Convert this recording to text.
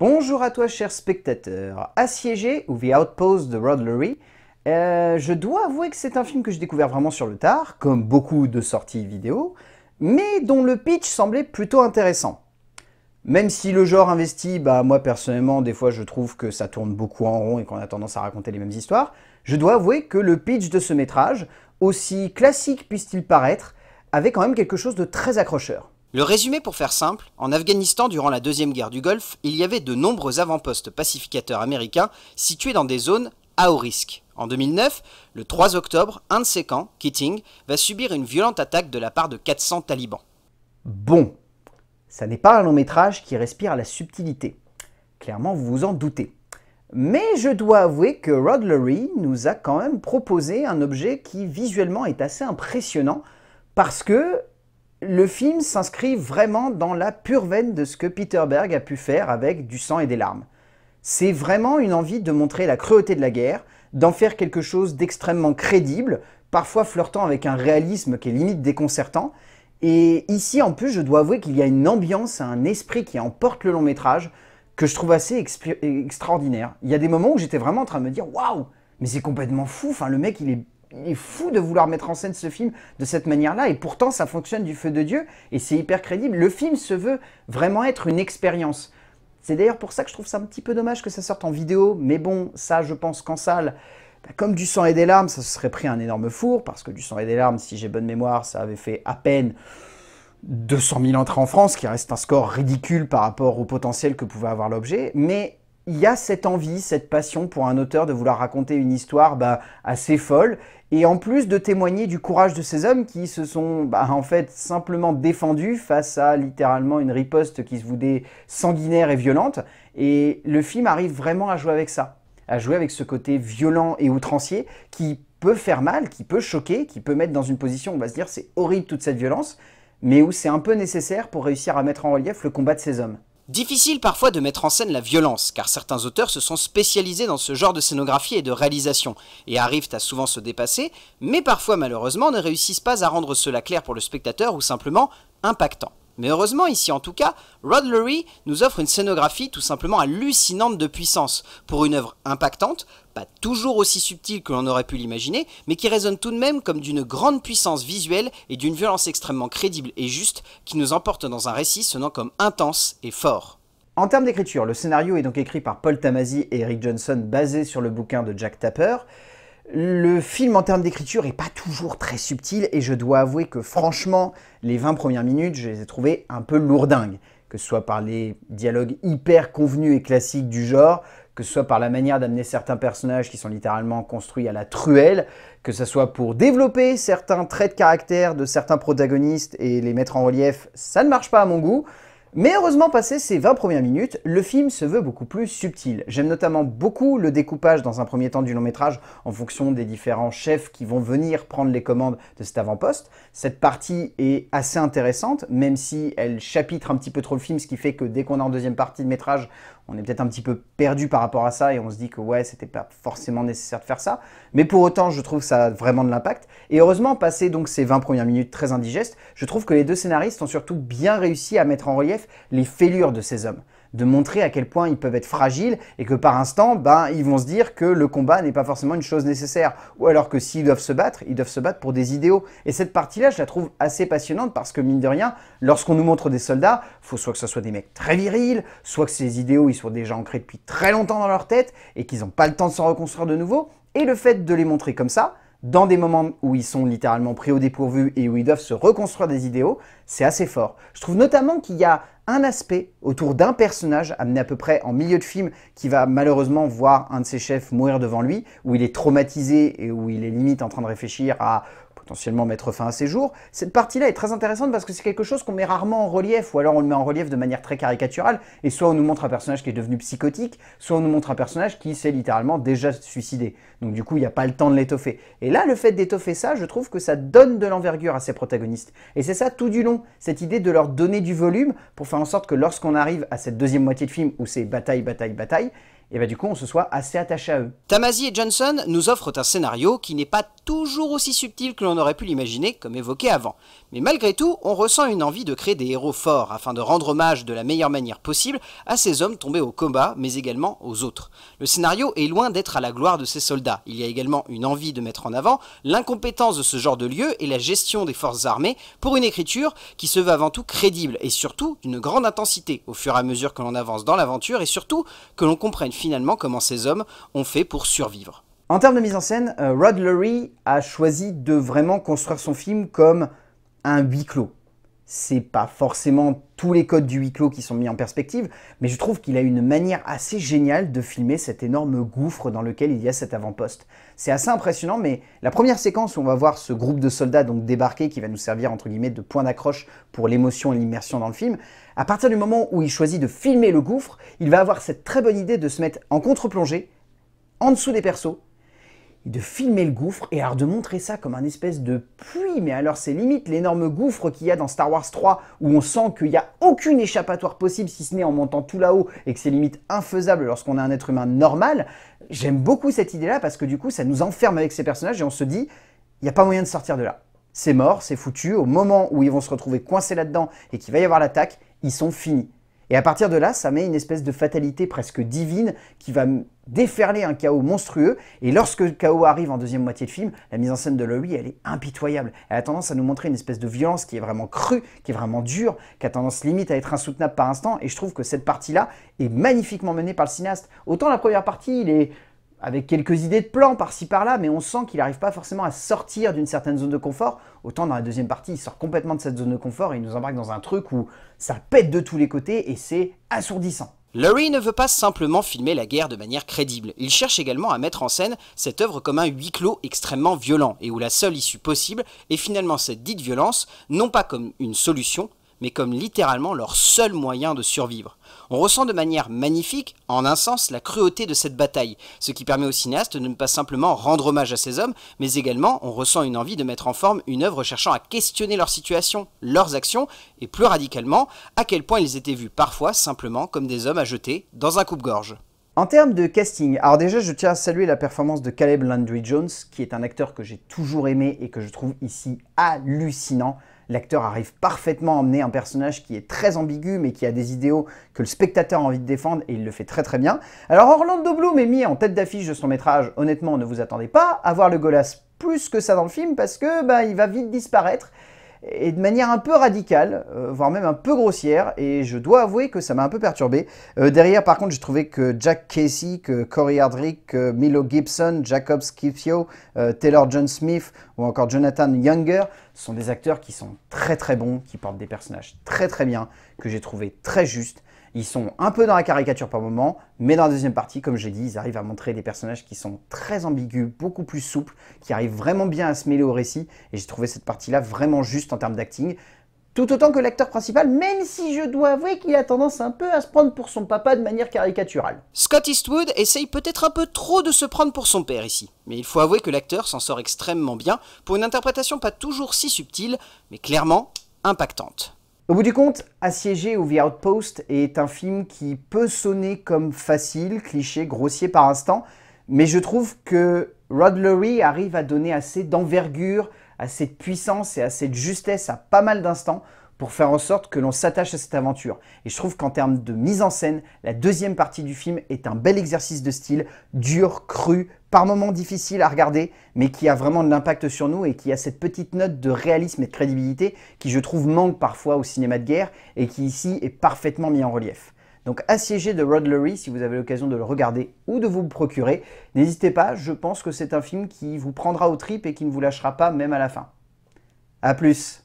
Bonjour à toi, cher spectateur. Assiégé ou The Outpost de Rod Lurie, euh, je dois avouer que c'est un film que j'ai découvert vraiment sur le tard, comme beaucoup de sorties vidéo, mais dont le pitch semblait plutôt intéressant. Même si le genre investi, bah moi personnellement, des fois je trouve que ça tourne beaucoup en rond et qu'on a tendance à raconter les mêmes histoires, je dois avouer que le pitch de ce métrage, aussi classique puisse-t-il paraître, avait quand même quelque chose de très accrocheur. Le résumé pour faire simple, en Afghanistan durant la Deuxième Guerre du Golfe, il y avait de nombreux avant-postes pacificateurs américains situés dans des zones à haut risque. En 2009, le 3 octobre, un de ces camps, Keating, va subir une violente attaque de la part de 400 talibans. Bon, ça n'est pas un long métrage qui respire à la subtilité. Clairement, vous vous en doutez. Mais je dois avouer que Rod Lurie nous a quand même proposé un objet qui visuellement est assez impressionnant parce que le film s'inscrit vraiment dans la pure veine de ce que Peter Berg a pu faire avec du sang et des larmes. C'est vraiment une envie de montrer la cruauté de la guerre, d'en faire quelque chose d'extrêmement crédible, parfois flirtant avec un réalisme qui est limite déconcertant. Et ici, en plus, je dois avouer qu'il y a une ambiance, un esprit qui emporte le long métrage que je trouve assez extraordinaire. Il y a des moments où j'étais vraiment en train de me dire Waouh, mais c'est complètement fou, enfin, le mec il est il est fou de vouloir mettre en scène ce film de cette manière-là, et pourtant ça fonctionne du feu de Dieu, et c'est hyper crédible. Le film se veut vraiment être une expérience. C'est d'ailleurs pour ça que je trouve ça un petit peu dommage que ça sorte en vidéo, mais bon, ça je pense qu'en salle, bah, comme du sang et des larmes, ça se serait pris un énorme four, parce que du sang et des larmes, si j'ai bonne mémoire, ça avait fait à peine 200 000 entrées en France, qui reste un score ridicule par rapport au potentiel que pouvait avoir l'objet, mais il y a cette envie, cette passion pour un auteur de vouloir raconter une histoire bah, assez folle, et en plus de témoigner du courage de ces hommes qui se sont bah, en fait simplement défendus face à littéralement une riposte qui se voulait sanguinaire et violente, et le film arrive vraiment à jouer avec ça, à jouer avec ce côté violent et outrancier qui peut faire mal, qui peut choquer, qui peut mettre dans une position où on va se dire c'est horrible toute cette violence, mais où c'est un peu nécessaire pour réussir à mettre en relief le combat de ces hommes. Difficile parfois de mettre en scène la violence, car certains auteurs se sont spécialisés dans ce genre de scénographie et de réalisation, et arrivent à souvent se dépasser, mais parfois malheureusement ne réussissent pas à rendre cela clair pour le spectateur ou simplement impactant. Mais heureusement ici en tout cas, Rod Lurie nous offre une scénographie tout simplement hallucinante de puissance, pour une œuvre impactante, pas toujours aussi subtile que l'on aurait pu l'imaginer, mais qui résonne tout de même comme d'une grande puissance visuelle et d'une violence extrêmement crédible et juste qui nous emporte dans un récit sonnant comme intense et fort. En termes d'écriture, le scénario est donc écrit par Paul Tamasi et Eric Johnson basé sur le bouquin de Jack Tapper, le film en termes d'écriture est pas toujours très subtil et je dois avouer que franchement, les 20 premières minutes, je les ai trouvées un peu lourdingues, que ce soit par les dialogues hyper convenus et classiques du genre, que ce soit par la manière d'amener certains personnages qui sont littéralement construits à la truelle, que ce soit pour développer certains traits de caractère de certains protagonistes et les mettre en relief, ça ne marche pas à mon goût. Mais heureusement, passé ces 20 premières minutes, le film se veut beaucoup plus subtil. J'aime notamment beaucoup le découpage dans un premier temps du long métrage en fonction des différents chefs qui vont venir prendre les commandes de cet avant-poste. Cette partie est assez intéressante, même si elle chapitre un petit peu trop le film, ce qui fait que dès qu'on est en deuxième partie de métrage, on est peut-être un petit peu perdu par rapport à ça et on se dit que ouais, c'était pas forcément nécessaire de faire ça. Mais pour autant, je trouve que ça a vraiment de l'impact. Et heureusement, passé donc ces 20 premières minutes très indigestes, je trouve que les deux scénaristes ont surtout bien réussi à mettre en relief les fêlures de ces hommes de montrer à quel point ils peuvent être fragiles et que par instant, ben, ils vont se dire que le combat n'est pas forcément une chose nécessaire. Ou alors que s'ils doivent se battre, ils doivent se battre pour des idéaux. Et cette partie-là, je la trouve assez passionnante parce que mine de rien, lorsqu'on nous montre des soldats, faut soit que ce soit des mecs très virils, soit que ces idéaux, ils soient déjà ancrés depuis très longtemps dans leur tête et qu'ils n'ont pas le temps de s'en reconstruire de nouveau. Et le fait de les montrer comme ça, dans des moments où ils sont littéralement pris au dépourvu et où ils doivent se reconstruire des idéaux, c'est assez fort. Je trouve notamment qu'il y a un aspect autour d'un personnage amené à peu près en milieu de film qui va malheureusement voir un de ses chefs mourir devant lui, où il est traumatisé et où il est limite en train de réfléchir à potentiellement mettre fin à ses jours. Cette partie-là est très intéressante parce que c'est quelque chose qu'on met rarement en relief, ou alors on le met en relief de manière très caricaturale, et soit on nous montre un personnage qui est devenu psychotique, soit on nous montre un personnage qui s'est littéralement déjà suicidé. Donc du coup, il n'y a pas le temps de l'étoffer. Et là, le fait d'étoffer ça, je trouve que ça donne de l'envergure à ses protagonistes. Et c'est ça tout du long, cette idée de leur donner du volume pour faire en sorte que lorsqu'on arrive à cette deuxième moitié de film où c'est bataille, bataille, bataille, et bah du coup on se soit assez attaché à eux. Tamasi et Johnson nous offrent un scénario qui n'est pas toujours aussi subtil que l'on aurait pu l'imaginer, comme évoqué avant. Mais malgré tout, on ressent une envie de créer des héros forts afin de rendre hommage de la meilleure manière possible à ces hommes tombés au combat, mais également aux autres. Le scénario est loin d'être à la gloire de ces soldats. Il y a également une envie de mettre en avant l'incompétence de ce genre de lieu et la gestion des forces armées pour une écriture qui se veut avant tout crédible et surtout d'une grande intensité au fur et à mesure que l'on avance dans l'aventure et surtout que l'on comprenne finalement comment ces hommes ont fait pour survivre. En termes de mise en scène, euh, Rod Lurie a choisi de vraiment construire son film comme un huis clos c'est pas forcément tous les codes du huis clos qui sont mis en perspective, mais je trouve qu'il a une manière assez géniale de filmer cet énorme gouffre dans lequel il y a cet avant-poste. C'est assez impressionnant, mais la première séquence où on va voir ce groupe de soldats donc débarquer, qui va nous servir entre guillemets de point d'accroche pour l'émotion et l'immersion dans le film, à partir du moment où il choisit de filmer le gouffre, il va avoir cette très bonne idée de se mettre en contre-plongée, en dessous des persos, de filmer le gouffre et alors de montrer ça comme un espèce de puits, mais alors c'est limite l'énorme gouffre qu'il y a dans Star Wars 3 où on sent qu'il n'y a aucune échappatoire possible si ce n'est en montant tout là-haut et que c'est limite infaisable lorsqu'on est un être humain normal. J'aime beaucoup cette idée-là parce que du coup ça nous enferme avec ces personnages et on se dit il n'y a pas moyen de sortir de là. C'est mort, c'est foutu, au moment où ils vont se retrouver coincés là-dedans et qu'il va y avoir l'attaque, ils sont finis. Et à partir de là, ça met une espèce de fatalité presque divine qui va déferler un chaos monstrueux. Et lorsque le chaos arrive en deuxième moitié de film, la mise en scène de Laurie, elle est impitoyable. Elle a tendance à nous montrer une espèce de violence qui est vraiment crue, qui est vraiment dure, qui a tendance limite à être insoutenable par instant. Et je trouve que cette partie-là est magnifiquement menée par le cinéaste. Autant la première partie, il est avec quelques idées de plan par-ci par-là, mais on sent qu'il n'arrive pas forcément à sortir d'une certaine zone de confort. Autant dans la deuxième partie, il sort complètement de cette zone de confort et il nous embarque dans un truc où ça pète de tous les côtés et c'est assourdissant. Lurie ne veut pas simplement filmer la guerre de manière crédible, il cherche également à mettre en scène cette œuvre comme un huis clos extrêmement violent, et où la seule issue possible est finalement cette dite violence, non pas comme une solution, mais comme littéralement leur seul moyen de survivre. On ressent de manière magnifique, en un sens, la cruauté de cette bataille, ce qui permet au cinéaste de ne pas simplement rendre hommage à ces hommes, mais également on ressent une envie de mettre en forme une œuvre cherchant à questionner leur situation, leurs actions, et plus radicalement, à quel point ils étaient vus parfois simplement comme des hommes à jeter dans un coupe-gorge. En termes de casting, alors déjà je tiens à saluer la performance de Caleb Landry Jones, qui est un acteur que j'ai toujours aimé et que je trouve ici hallucinant. L'acteur arrive parfaitement à emmener un personnage qui est très ambigu mais qui a des idéaux que le spectateur a envie de défendre et il le fait très très bien. Alors Orlando Bloom est mis en tête d'affiche de son métrage, honnêtement ne vous attendez pas à voir le Golas plus que ça dans le film parce que bah, il va vite disparaître et de manière un peu radicale, euh, voire même un peu grossière, et je dois avouer que ça m'a un peu perturbé. Euh, derrière, par contre, j'ai trouvé que Jack Casey, que Corey Hardrick, que Milo Gibson, Jacob Scipio, euh, Taylor John Smith ou encore Jonathan Younger sont des acteurs qui sont très très bons, qui portent des personnages très très bien, que j'ai trouvé très justes, ils sont un peu dans la caricature par moment, mais dans la deuxième partie, comme j'ai dit, ils arrivent à montrer des personnages qui sont très ambigus, beaucoup plus souples, qui arrivent vraiment bien à se mêler au récit. Et j'ai trouvé cette partie-là vraiment juste en termes d'acting. Tout autant que l'acteur principal, même si je dois avouer qu'il a tendance un peu à se prendre pour son papa de manière caricaturale. Scott Eastwood essaye peut-être un peu trop de se prendre pour son père ici, mais il faut avouer que l'acteur s'en sort extrêmement bien pour une interprétation pas toujours si subtile, mais clairement impactante. Au bout du compte, Assiégé ou The Outpost est un film qui peut sonner comme facile, cliché, grossier par instant, mais je trouve que Rod Lurie arrive à donner assez d'envergure, assez de puissance et assez de justesse à pas mal d'instants pour faire en sorte que l'on s'attache à cette aventure. Et je trouve qu'en termes de mise en scène, la deuxième partie du film est un bel exercice de style, dur, cru, par moments difficile à regarder, mais qui a vraiment de l'impact sur nous et qui a cette petite note de réalisme et de crédibilité qui, je trouve, manque parfois au cinéma de guerre et qui ici est parfaitement mis en relief. Donc Assiégé de Rod Lurie, si vous avez l'occasion de le regarder ou de vous le procurer, n'hésitez pas, je pense que c'est un film qui vous prendra aux tripes et qui ne vous lâchera pas même à la fin. A plus